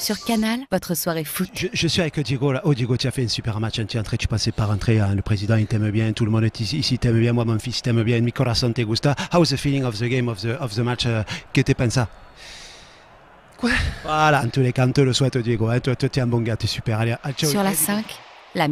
Sur Canal, votre soirée foot. Je, suis avec Diego Oh Diego, tu as fait un super match. Hein. Tu es entré, tu passais par entrée. Hein. Le président, il t'aime bien. Tout le monde est ici, ici t'aime bien. Moi, mon fils, t'aime bien. Mi corazón te gusta. How's the feeling of the game, of the, match? Euh, que te pensa? Quoi? Voilà, en tous les cas, on te le souhaite, Diego. Hein. Toi, tu es un bon gars, tu es super. Allez, ciao. Sur la 5, la